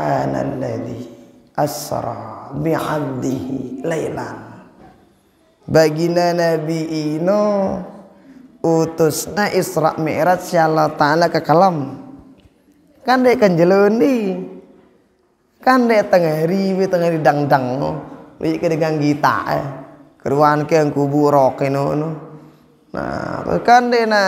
subhanalladzi asra bihadhihi lailan Baginda nabi ino utusna Isra Mi'raj si ya Allah Ta'ala ke kalam kan dek kan jelundi kan dek tengah hari tengah di dangdang. no we ke dengan kita eh keruan ke yang kubu rok no no nah kan dek na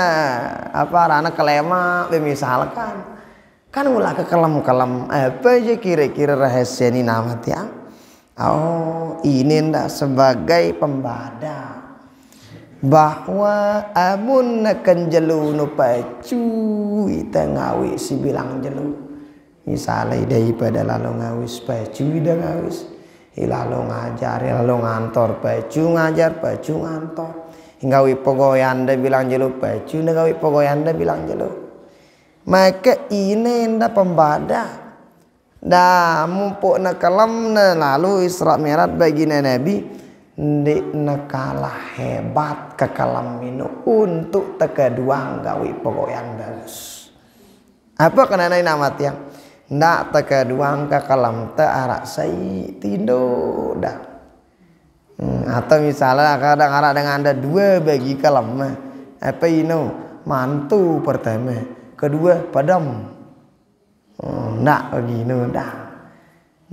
apa rana kelema misalkan kan ulah ke kalam kalam apa aja kira-kira rahasia ini nama ya oh ini ndak sebagai pembada bahwa amun akan jelu nu pacu kita ngawi si bilang jelu misalnya daripada lalu ngawi pacu ida ngawi lalu ngajar lalu ngantor pacu ngajar pacu ngantor ngawi anda bilang jelu pacu ngawi anda bilang jelu maka ini nda pembada dah mumpuk nak kalam na lalu Isra Mi'raj bagi Nabi di nakalah hebat kekalam minu untuk teka gawi pokok yang bagus apa kena nai nama tiang ndak ke kalam te arak say tindo dah hmm, atau misalnya kadang arak dengan anda dua bagi kalam eh. apa ino mantu pertama kedua padam oh, nak lagi nu dah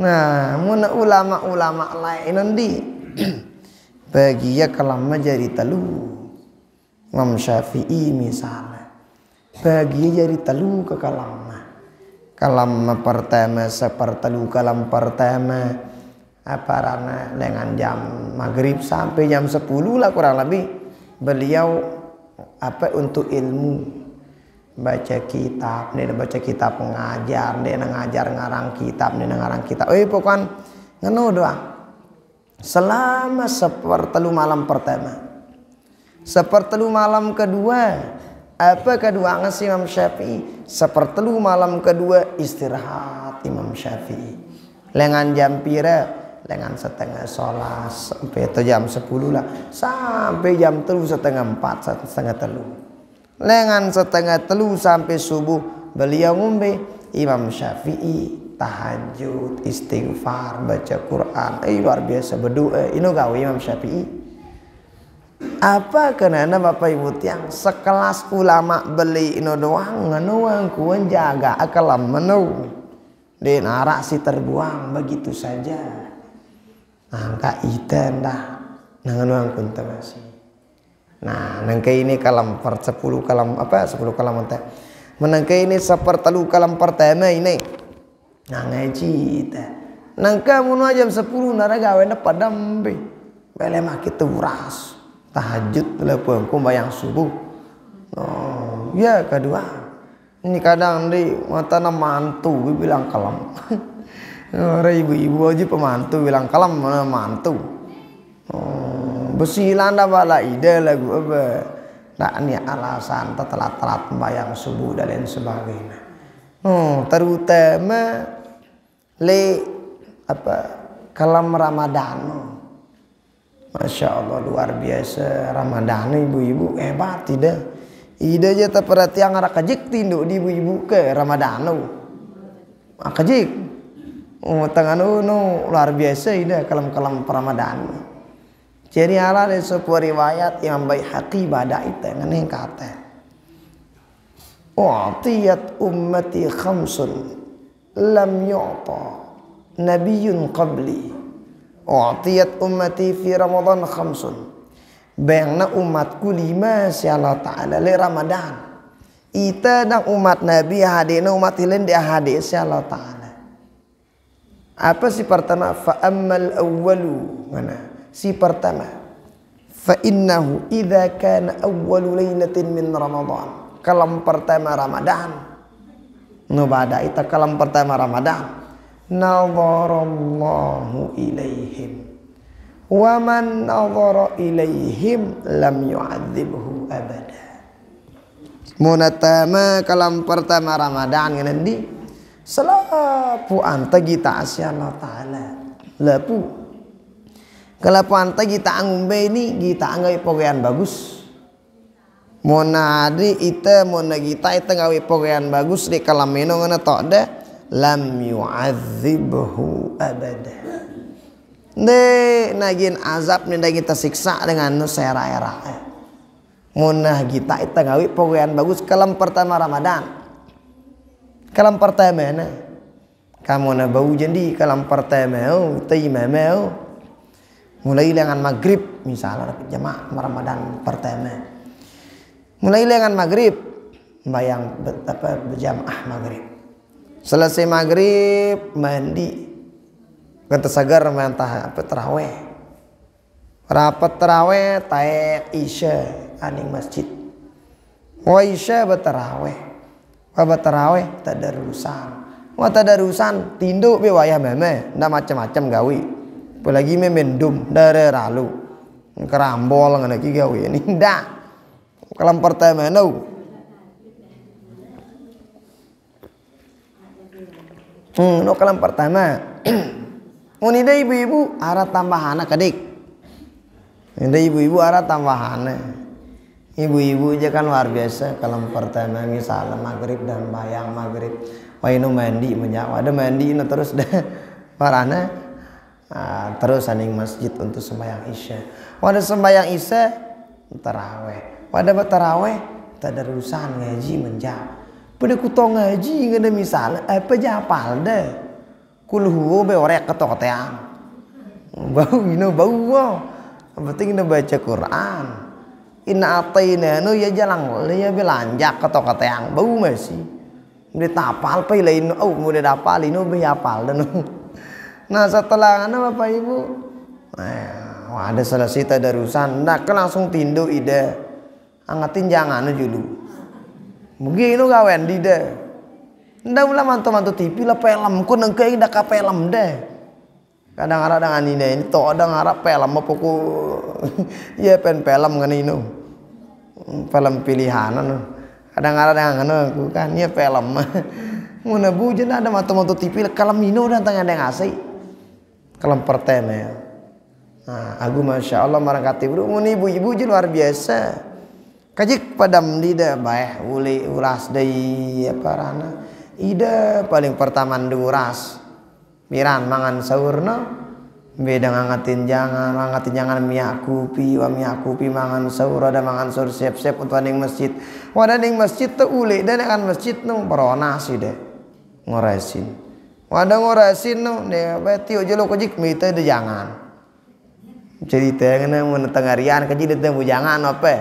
nah mun ulama-ulama lain nanti ya kalam jadi telu Imam Syafi'i misalnya bagi ya jadi telu ke kalam kalam pertama sepertelu kalam pertama apa rana dengan jam maghrib sampai jam 10 lah kurang lebih beliau apa untuk ilmu baca kitab nih baca kitab pengajar dia ngajar ngarang kitab nih ngarang kitab eh pokoknya ngenu doa selama sepertelu malam pertama sepertelu malam kedua apa kedua ngasih Imam Syafi'i sepertelu malam kedua istirahat Imam Syafi'i lengan jam pira lengan setengah sholat sampai itu jam sepuluh lah sampai jam telu setengah empat setengah telur lengan setengah telu sampai subuh beliau ngombe Imam Syafi'i tahajud istighfar baca Quran eh luar biasa berdoa ini kau Imam Syafi'i apa kenapa bapak ibu tiang sekelas ulama beli ino doang ngenuang kuen jaga akalam menu di narak terbuang begitu saja angka itu dah nanganuang pun Nah, nangke ini kalam per sepuluh kalam apa sepuluh kalam teh. Menangke ini sepertelu kalam pertama ini. Nah ngaji teh. Nangke mun jam sepuluh nara gawe na padam be. Bele mah kita uras. Tahajud lepuan ku bayang subuh. Oh, ya kedua. Ini kadang di mata namantu mantu bilang kalam. Orang ibu-ibu aja pemantu bilang kalam mana mantu. Oh, besi lana bala ide lagu apa nak ni alasan telat-telat bayang subuh dan lain sebagainya hmm, terutama le apa kalam Ramadan Masya Allah luar biasa Ramadan ibu-ibu hebat tidak ide je tak perhati yang arah kajik tinduk di ibu-ibu ke Ramadan ah, Kajik Oh, tangan no luar biasa kalem kalam-kalam Ramadan. Jadi Allah dari sebuah riwayat Imam Bayhaqi pada itu Ini kata U'atiyat ummati khamsun Lam yu'ta Nabiun qabli U'atiyat ummati fi Ramadan khamsun Bayangna umatku lima si Allah Ta'ala Lai Ramadan Ita dan umat Nabi hadirna umat hilin dia hadir si Allah Ta'ala Apa sih pertama? Fa'ammal awalu Mana? Mana? Si pertama, fa innahu idza kana awwalu lailatin min Ramadan. Kalam pertama Ramadan. Nubada itu kalam pertama Ramadan. Nadharallahu ilaihim. Wa man nadhara ilaihim lam yu'adzibhu abada. Munatama kalam pertama Ramadan ngene ndi? Selapu anta gita asya Allah Ta'ala. Lapu kalau pantai kita be ini kita anggawi pogean bagus Monadi nadi ite mona kita ite ngawi pogean bagus di menong ana tok de lam yu yu'adzibhu abada de nagin azab nenda kita siksa dengan nusera era mona kita ite ngawi pogean bagus kalam pertama ramadan kalam pertama na kamu na bau jadi kalam pertama oh, tay oh mulai dengan maghrib misalnya jamaah Ramadan pertama mulai dengan maghrib bayang apa berjamaah maghrib selesai maghrib mandi segar mentah apa teraweh rapat teraweh tae isya aning masjid wa oh, isya bataraweh wa oh, bataraweh tadarusan wa oh, tadarusan tinduk biwayah wayah meme nda macam-macam gawi apalagi memendum dari ralu kerambol ngene iki gawe ndak kelam pertama no hmm no kelam pertama Munida oh, ibu-ibu arah tambahan kadik. ini ibu-ibu arah tambahan. Ibu-ibu aja kan luar biasa kalau pertama misalnya maghrib dan bayang maghrib. Wah ini mandi menyapa. ada mandi ini terus dah warana Nah, terus aning masjid untuk sembahyang isya. pada sembahyang isya teraweh, pada taraweh tak ada urusan ngaji menjawab. Pada kuto ngaji nggak ada misal eh, apa japal deh. Kulhu be orek ketok teang. Bau ino bau wow. Penting ino baca Quran. Ina atina no ya jalan ya belanjak ketok teang. Bau masih. Udah tapal pilih lain oh udah dapal ino be hafal deh. Nah setelah anak bapak ibu, eh, wah ada salah sita darusan, nah ke kan langsung tindu ide, angatin jangan dulu. Anu, Mungkin itu kawan di deh. Nda ulah mantu mantu TV lah film, ku nengke dak ka film deh. Kadang kan ada dengan ini ini to ada ngarap film apa ku ya pen film kan ini film pilihanan. Kadang ada dengan aku kan ya film. Mana bujana ada mantu mantu TV lah kalau mino datang ada ngasih kelam pertama ya. Nah, aku masya Allah merangkati bro, ibu-ibu je luar biasa. Kajik pada dida baik uli ulas dari apa rana. Ida paling pertama duras. Miran mangan sahurna beda ngangatin jangan ngangatin jangan miak kupi wa miak kupi mangan sahur ada mangan sahur siap siap untuk ning masjid wadah ning masjid tuh uli dan akan masjid nung peronasi deh ngoresin Wadang ora tu? no, apa? Tiok ojo lo kojik mita de jangan. Cerita yang mana tengah rian kaji de tu jangan apa.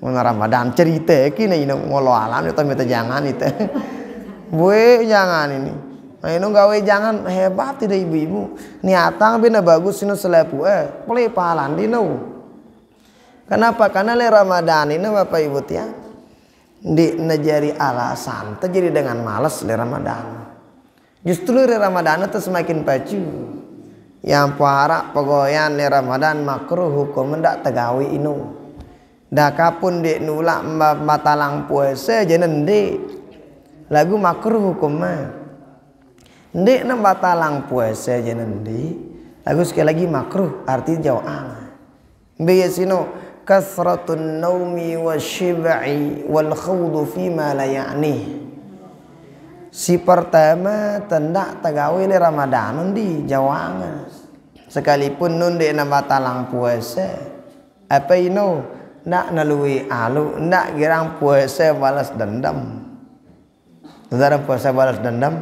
Mana Ramadan cerita kini ini ngolo alam itu mita jangan itu. Bue jangan ini. Nah ini gawe jangan hebat tidak ibu-ibu. Niatang bina bagus ini selepu eh boleh pahalan di Kenapa? Karena le Ramadan ini Bapak Ibu tiang ya, di najari alasan terjadi dengan malas le Ramadan. Justru di Ramadan itu semakin pacu. Yang puara pegoyan di Ramadan makruh hukum ndak tegawi inu. Dakapun di nulak batalang puasa jenen di lagu makruh hukum mah. Di nem batalang puasa jenen di lagu sekali lagi makruh arti jauh ama. Biasino kasratun naumi wa shib'i wal khawdu fima la ya'nih. si pertama tendak tegawi ni Ramadan di jawangan sekalipun nun di nama talang puasa apa ino nak nalui alu nak girang puasa balas dendam saudara puasa balas dendam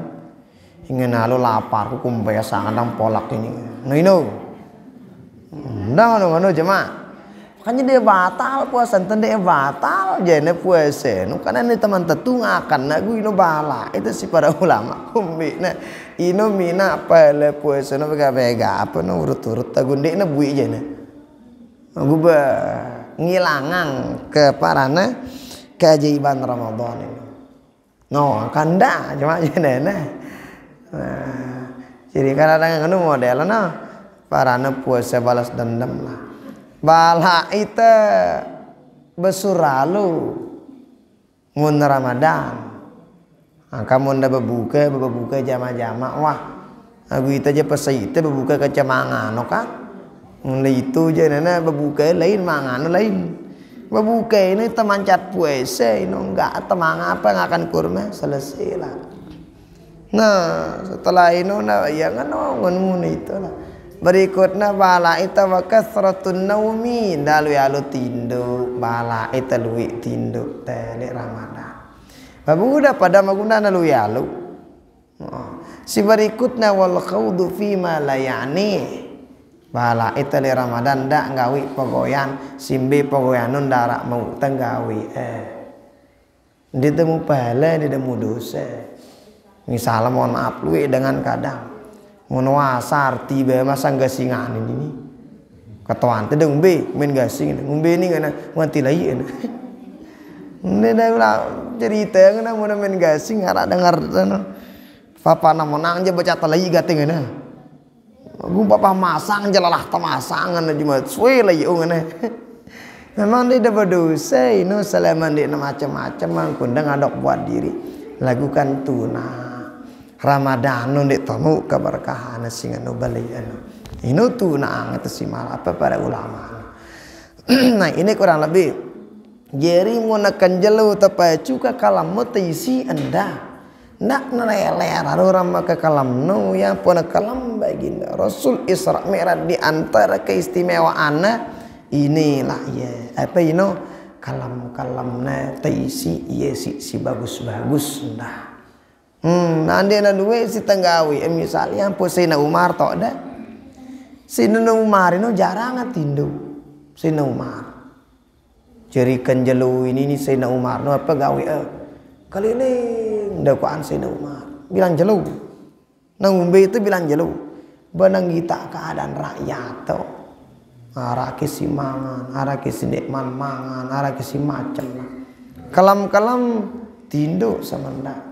ingin nalu lapar hukum sangat kadang polak ini no nah, ino no no no jemaah Makanya dia batal puasa, enten dia batal jene puasa. Nu karena ini teman tetu ngakan na gue ino bala. Itu si para ulama kumbi na ino mina apa le puasa nu pega apa nu urut urut tagun dia bui jene. Gue be ngilangang ke parana keajaiban Ramadan ini. No, kanda cuma aja na. Nah, eh, jadi kadang-kadang nu model na parana puasa balas dendam lah bala itu besuralu mun Ramadan angka ah, mun da berbuka berbuka jama-jama wah aku itu aja pesa itu berbuka ke cemangan no kan itu aja nana berbuka lain mangan lain berbuka ini teman cat puasa ini enggak teman apa enggak akan kurma selesai lah nah setelah ini nah ya kan oh, ngun itu lah berikutnya bala itu wakas kasratun naumi dalu alu ya, tindu bala itu lui tindu tele ramadan babu udah pada maguna lu ya lu oh. si berikutnya wal khawdu fi ma layani bala itu le ramadan dak ngawi pegoyan simbe pegoyanun darak mau tenggawi eh ditemu pahala ditemu dosa misalnya mohon maaf lu dengan kadang ngono asar tiba masa gasingan ini katoan teh deung be main gasing ngombe ini ngana nganti iya. ini dah lah cerita yang mana mana main gasing harap dengar sana. Papa nama nang je baca telai gating ngana. Gue papa masang je lah tamasangan aja cuma suwe lagi iya, ngana. Memang dia dapat dosa, ini selama dia macam-macam, mengkundang adok buat diri. Lakukan tunang nu dek tamu keberkahan sing anu bali anu. Ini tuh naang itu simal apa para ulama. nah ini kurang lebih mau nakan jelu tapi cuka kalam mutaisi anda. Nak neleler orang maka kalam nu yang pun kalam baginda Rasul Isra Mi'raj di antara keistimewaannya inilah ya apa ino kalam kalamnya taisi iya si, si bagus bagus dah Hmm, nanti ada si tenggawi emi eh, misal pun si Umar tok ada. Sina Umar ino jarang ah si Sina Umar. Jadi kenjelu ini ni Sina Umar no apa gawe eh. Keliling dakwaan Sina Umar. Bilang jelu. Nang umbe itu bilang jelu. Benang kita keadaan rakyat toh, arah kisi mangan, arah kisi nikman mangan, arah kisi macam. Kalam-kalam tindo sama ndak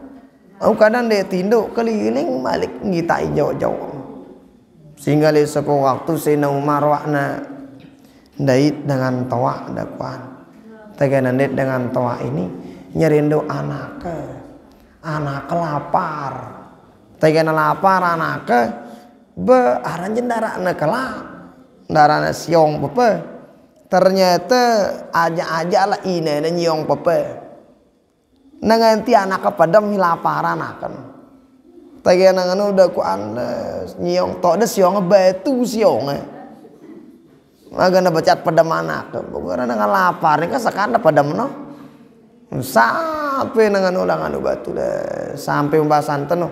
Aku kadang dia tinduk keliling balik ngitai jauh-jauh. Sehingga di waktu Sina Umar wakna dait dengan toa dakwaan. Teganan dait dengan toa ini nyerindu anak ke anak lapar. Teganan lapar anak ke be aran jendara anak kelap. Darana siong pepe. Ternyata aja-aja lah ini nyong pepe nanganti anak kepadam laparan akan yang anak udah ku nyiung nyiong tok des siong batu siong Agar nambah cat pada mana ke? Bukan nggak lapar nih kasakan pada mana? Sampai dengan ulang anu batu deh. Sampai pembahasan tenu.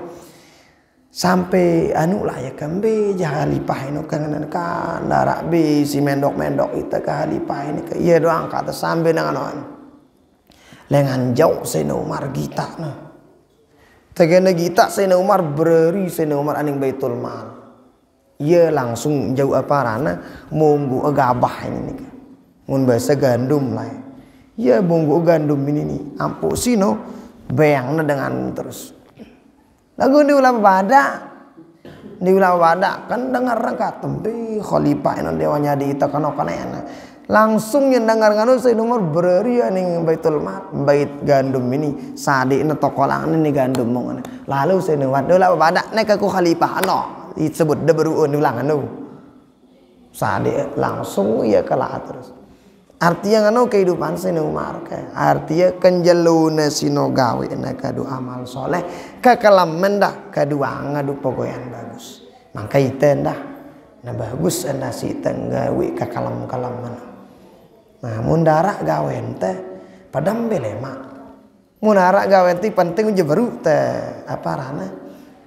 Sampai anu lah ya kambe jangan lipah ini kan kan darak be si mendok mendok itu ke halipah ini ke iya doang kata sampai dengan anu lengan jauh Sayyidina Umar gita na, Tegana gita Sayyidina Umar beri Sayyidina Umar aning baitul mal. Ia langsung jauh apa rana munggu agabah ini nih. Mun bahasa gandum lah. Ia ya. munggu gandum ini nih. Ampu sino bayangna dengan terus. Lagu diulang ulama pada di pada kan dengar rangka tempe khalifah ini dewanya di itakano kana ya, langsung yang dengar nganu saya nomor beria ya nih baitul mat bait gandum ini sadi ini lang ini gandum mungkin lalu saya nomor dulu lah pada naik aku khalifah no disebut deberu ulang anu sadi langsung ya kalah terus artinya kan oh, kehidupan saya nomor ke artinya kenjelune sino gawe na kado amal soleh kekalam mendah kedua ngadu yang bagus mangka tendah nah bagus anda nah, si tenggawi kekalam kalam mana Nah, mundarak gawen teh padam belema. Mundarak gawen teh penting aja baru teh apa rana?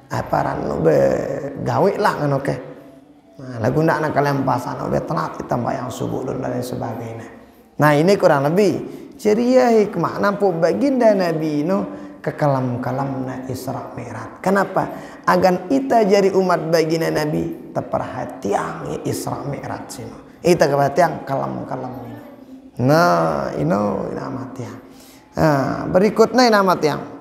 Apa rana be gawe lah kan oke. Nah, lagu nak nak kelempasan obe telat ditambah yang subuh dan lain sebagainya. Nah, ini kurang lebih ceria hikmah nampu baginda Nabi no kekalam na Isra merat. Kenapa? Agan kita jadi umat baginda Nabi yang Isra merat sino. Ita keperhatian kalam-kalam ini. Nah, ini inamat ya. Nah, berikutnya inamat yang.